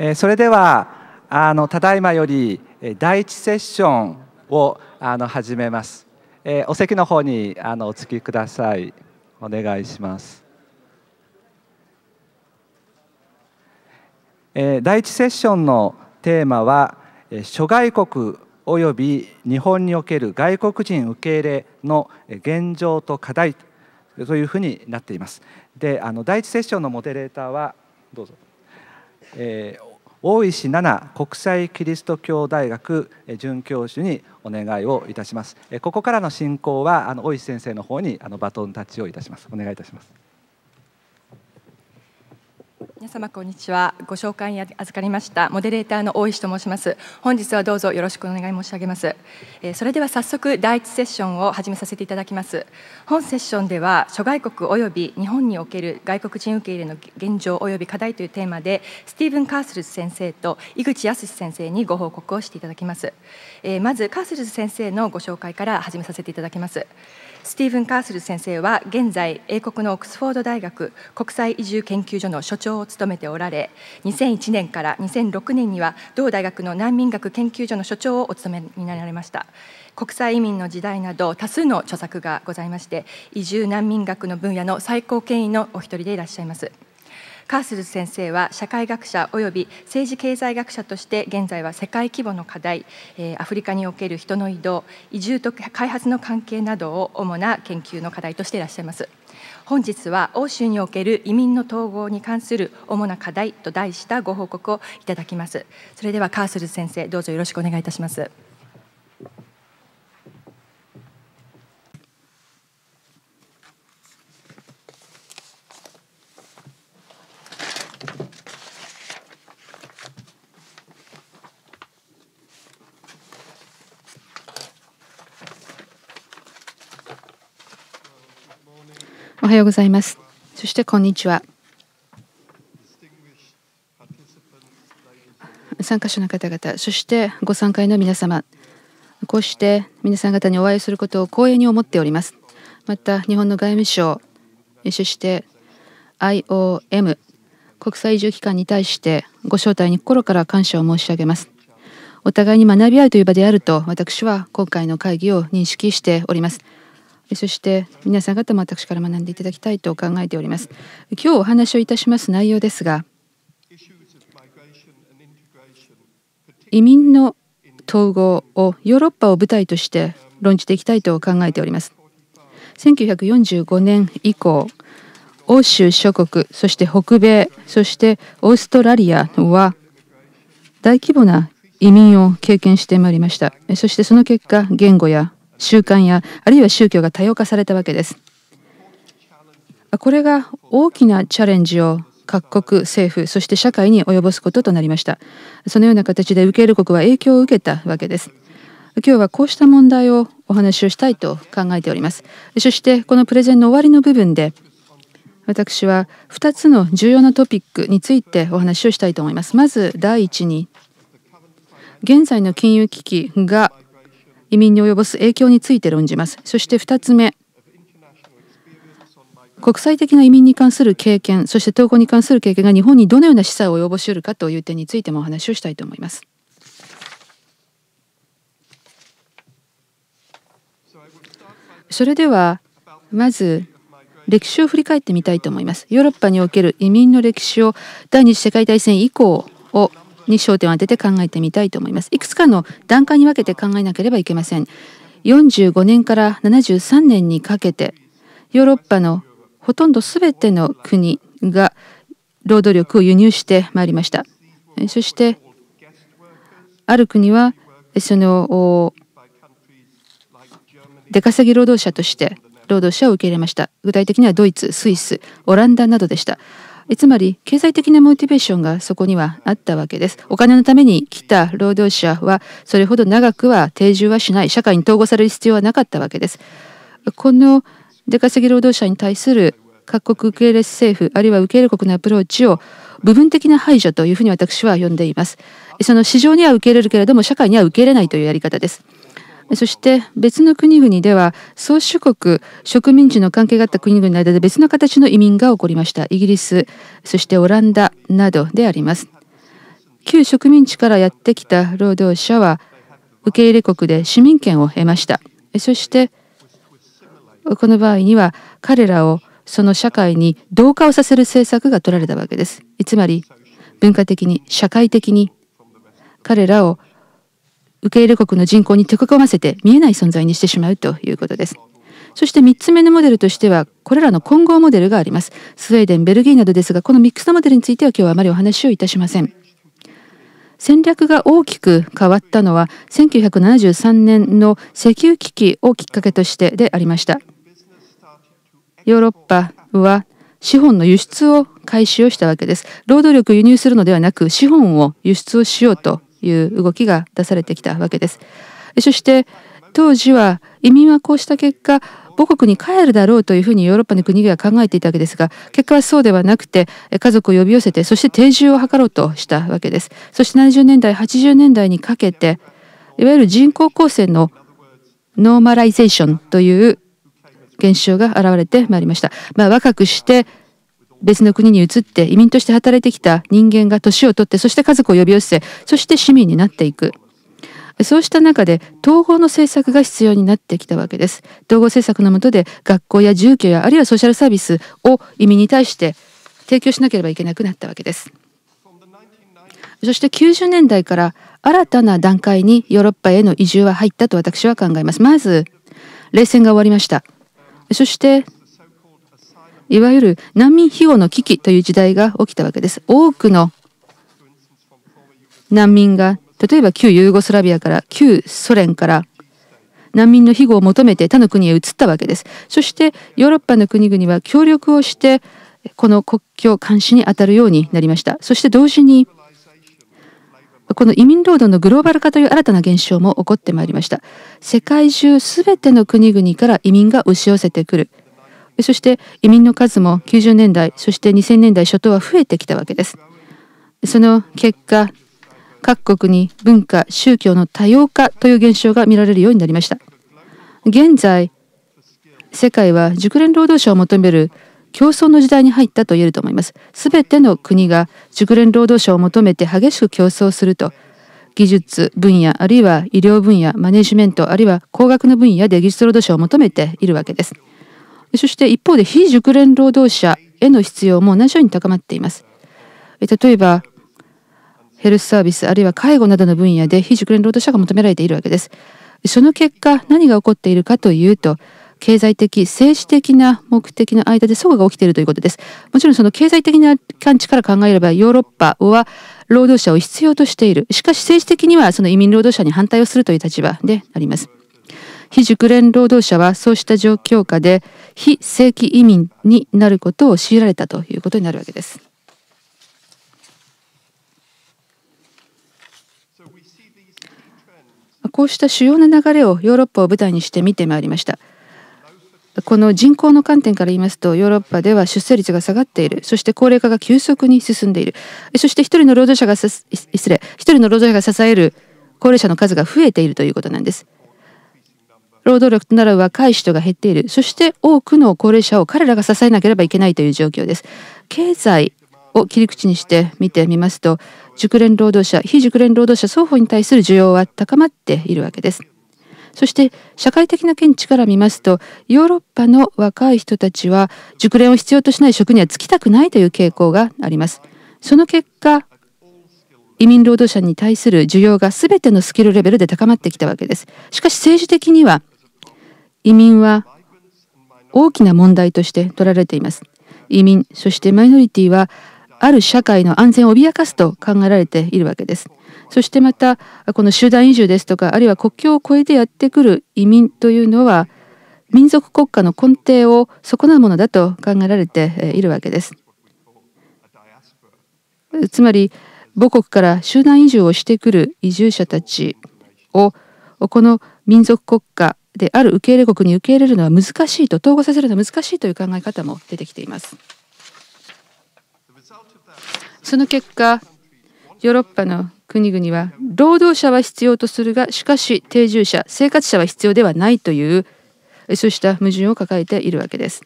えそれではあのただいまより第一セッションをあの始めます、えお席の方にあのお付きくださいお願いします、え第一セッションのテーマは諸外国および日本における外国人受け入れの現状と課題というふうになっています。であの第一セッションのモデレーターはどうぞ、えー、大石奈々国際キリスト教大学准教授にお願いをいたしますここからの進行はあの大石先生の方にあのバトンタッチをいたしますお願いいたします皆様こんにちはご紹介に預かりましたモデレーターの大石と申します本日はどうぞよろしくお願い申し上げますそれでは早速第1セッションを始めさせていただきます本セッションでは諸外国及び日本における外国人受け入れの現状及び課題というテーマでスティーブン・カースルズ先生と井口康先生にご報告をしていただきますまずカースルズ先生のご紹介から始めさせていただきますスティーブン・カースル先生は現在英国のオックスフォード大学国際移住研究所の所長を務めておられ2001年から2006年には同大学の難民学研究所の所長をお務めになられました国際移民の時代など多数の著作がございまして移住難民学の分野の最高権威のお一人でいらっしゃいます。カースル先生は社会学者および政治経済学者として現在は世界規模の課題、えアフリカにおける人の移動移住と開発の関係などを主な研究の課題としていらっしゃいます本日は欧州における移民の統合に関する主な課題と題したご報告をいただきますそれではカースル先生どうぞよろしくお願いいたしますおはようございます。そしてこんにちは。参加者の方々、そしてご参加の皆様、こうして皆さん方にお会いすることを光栄に思っております。また、日本の外務省、そして IOM、国際移住機関に対してご招待に心から感謝を申し上げます。お互いに学び合うという場であると私は今回の会議を認識しております。そして皆さん方も私から学んでいただきたいと考えております今日お話をいたします内容ですが移民の統合をヨーロッパを舞台として論じていきたいと考えております1945年以降欧州諸国そして北米そしてオーストラリアは大規模な移民を経験してまいりましたそしてその結果言語や習慣やあるいは宗教が多様化されたわけです。これが大きなチャレンジを各国政府そして社会に及ぼすこととなりましたそのような形で受け入れ国は影響を受けたわけです今日はこうした問題をお話をしたいと考えておりますそしてこのプレゼンの終わりの部分で私は2つの重要なトピックについてお話をしたいと思いますまず第一に現在の金融危機が移民に及ぼす影響について論じますそして2つ目国際的な移民に関する経験そして統合に関する経験が日本にどのような示唆を及ぼし得るかという点についてもお話をしたいと思います。それではまず歴史を振り返ってみたいと思います。ヨーロッパにおける移民の歴史を第二次世界大戦以降をに焦点を当てて考えてみたいと思います。いくつかの段階に分けて考えなければいけません。45年から73年にかけてヨーロッパのほとんど全ての国が労働力を輸入してまいりました。そしてある国はその出稼ぎ労働者として労働者を受け入れました。具体的にはドイツ、スイス、オランダなどでした。えつまり経済的なモチベーションがそこにはあったわけです。お金のために来た労働者はそれほど長くは定住はしない社会に統合される必要はなかったわけです。この出稼ぎ労働者に対する各国受け入れ政府あるいは受け入れ国のアプローチを部分的な排除というふうに私は呼んでいます。その市場には受け入れるけれども社会には受け入れないというやり方です。そして別の国々では宗主国植民地の関係があった国々の間で別の形の移民が起こりましたイギリスそしてオランダなどであります旧植民地からやってきた労働者は受け入れ国で市民権を得ましたそしてこの場合には彼らをその社会に同化をさせる政策が取られたわけですつまり文化的に社会的に彼らを受け入れ国の人口に溶け込ませて見えない存在にしてしまうということです。そして3つ目のモデルとしてはこれらの混合モデルがあります。スウェーデン、ベルギーなどですがこのミックスモデルについては今日はあまりお話をいたしません。戦略が大きく変わったのは1973年の石油危機をきっかけとしてでありました。ヨーロッパは資本の輸出を開始をしたわけです。労働力を輸入するのではなく資本を輸出をしようという動きが出されてきたわけです。そして当時は移民はこうした結果母国に帰るだろうというふうにヨーロッパの国々は考えていたわけですが結果はそうではなくて家族を呼び寄せてそして定住を図ろうとしたわけですそして70年代80年代にかけていわゆる人口構成のノーマライゼーションという現象が現れてまいりました、まあ、若くして別の国に移って移民として働いてきた人間が年を取ってそして家族を呼び寄せそして市民になっていくそうした中で統合の政策が必要になってきたわけです統合政策の下で学校や住居やあるいはソーシャルサービスを移民に対して提供しなければいけなくなったわけですそして90年代から新たな段階にヨーロッパへの移住は入ったと私は考えますまず冷戦が終わりましたそしていわゆる難民庇護の危機という時代が起きたわけです。多くの難民が、例えば旧ユーゴスラビアから、旧ソ連から、難民の庇護を求めて他の国へ移ったわけです。そしてヨーロッパの国々は協力をしてこの国境監視に当たるようになりました。そして同時にこの移民労働のグローバル化という新たな現象も起こってまいりました。世界中すべての国々から移民が押し寄せてくる。そして移民の数も90年代そして2000年代初頭は増えてきたわけですその結果各国に文化宗教の多様化という現象が見られるようになりました現在世界は熟練労働者を求める競争の時代に入ったと言えると思いますすべての国が熟練労働者を求めて激しく競争すると技術分野あるいは医療分野マネジメントあるいは工学の分野で技術労働者を求めているわけですそして一方で非熟練労働者への必要も同じように高まっています。例えばヘルスサービスあるいは介護などの分野で非熟練労働者が求められているわけです。その結果何が起こっているかというと経済的政治的な目的の間で相互が起きているということです。もちろんその経済的な感知から考えればヨーロッパは労働者を必要としている。しかし政治的にはその移民労働者に反対をするという立場であります。非熟練労働者はそうした状況下で非正規移民になることを強いられたということになるわけです。こうした主要な流れをヨーロッパを舞台にして見てまいりました。この人口の観点から言いますとヨーロッパでは出生率が下がっているそして高齢化が急速に進んでいるそして一人の労働者が失礼一人の労働者が支える高齢者の数が増えているということなんです労働力となる若い人が減っているそして多くの高齢者を彼らが支えなければいけないという状況です経済を切り口にして見てみますと熟練労働者非熟練労働者双方に対する需要は高まっているわけですそして社会的な見地から見ますとヨーロッパの若い人たちは熟練を必要としない職には就きたくないという傾向がありますその結果移民労働者に対する需要が全てのスキルレベルで高まってきたわけですしかし政治的には移民は大きな問題として取られています。移民、そしてマイノリティはある社会の安全を脅かすと考えられているわけです。そしてまたこの集団移住ですとかあるいは国境を越えてやってくる移民というのは民族国家の根底を損なうものだと考えられているわけです。つまり母国から集団移住をしてくる移住者たちをこの民族国家である受け入れ国に受け入れるのは難しいと統合させるのは難しいという考え方も出てきています。その結果ヨーロッパの国々は労働者は必要とするがしかし定住者生活者は必要ではないというそうした矛盾を抱えているわけです。